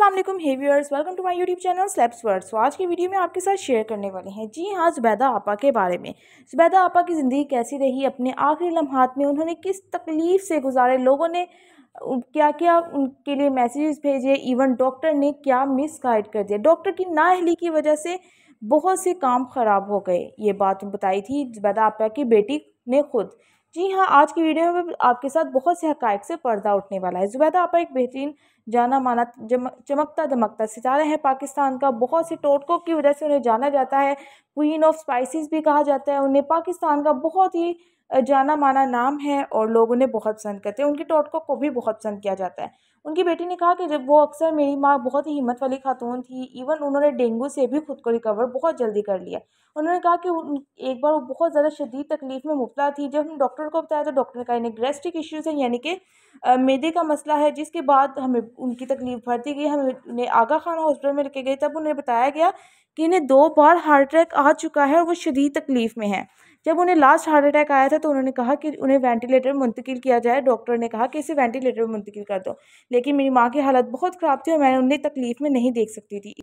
असलम हेवियर्स welcome to my YouTube channel slaps word so आज की वीडियो में आपके साथ शेयर करने वाले हैं जी हाँ जुबैदा आपा के बारे में जुबैदा आपा की ज़िंदगी कैसी रही अपने आखिरी लम्हात में उन्होंने किस तकलीफ़ से गुजारे लोगों ने क्या क्या उनके लिए मैसेजेस भेजे इवन डॉक्टर ने क्या मिस गाइड कर दिया डॉक्टर की नाहली की वजह से बहुत से काम ख़राब हो गए ये बात बताई थी जुबैदा आपा की बेटी ने खुद जी हाँ आज की वीडियो में आपके साथ बहुत से हक़ से पर्दा उठने वाला है जुबैदा आपा एक बेहतरीन जाना माना चमकता दमकता सितारा है पाकिस्तान का बहुत सी टोटकों की वजह से उन्हें जाना जाता है क्वीन ऑफ स्पाइसेस भी कहा जाता है उन्हें पाकिस्तान का बहुत ही जाना माना नाम है और लोग उन्हें बहुत पसंद करते हैं उनके टोटको को भी बहुत पसंद किया जाता है उनकी बेटी ने कहा कि जब वो अक्सर मेरी माँ बहुत ही हिम्मत वाली खातून थी इवन उन्होंने डेंगू से भी खुद को रिकवर बहुत जल्दी कर लिया उन्होंने कहा कि एक बार वो बहुत ज़्यादा शदीद तकलीफ़ में मुबला थी जब हम डॉक्टर को बताया तो डॉक्टर ने कहा इन्हें ग्रेस्टिक इश्यूज़ हैं यानी कि मेदे का मसला है जिसके बाद हमें उनकी तकलीफ़ बढ़ती गई हमें उन्हें आगा खान हॉस्पिटल में रखे गए तब उन्हें बताया गया कि इन्हें दो बार हार्ट अटैक आ चुका है और वो शदीद तकलीफ़ में है जब उन्हें लास्ट हार्ट अटैक आया था तो उन्होंने कहा कि उन्हें वेंटिलेटर मुंतकिल किया जाए डॉक्टर ने कहा कि इसे वेंटिलेटर मुंतकिल कर दो लेकिन मेरी माँ की हालत बहुत ख़राब थी और मैं उन्हें तकलीफ़ में नहीं देख सकती थी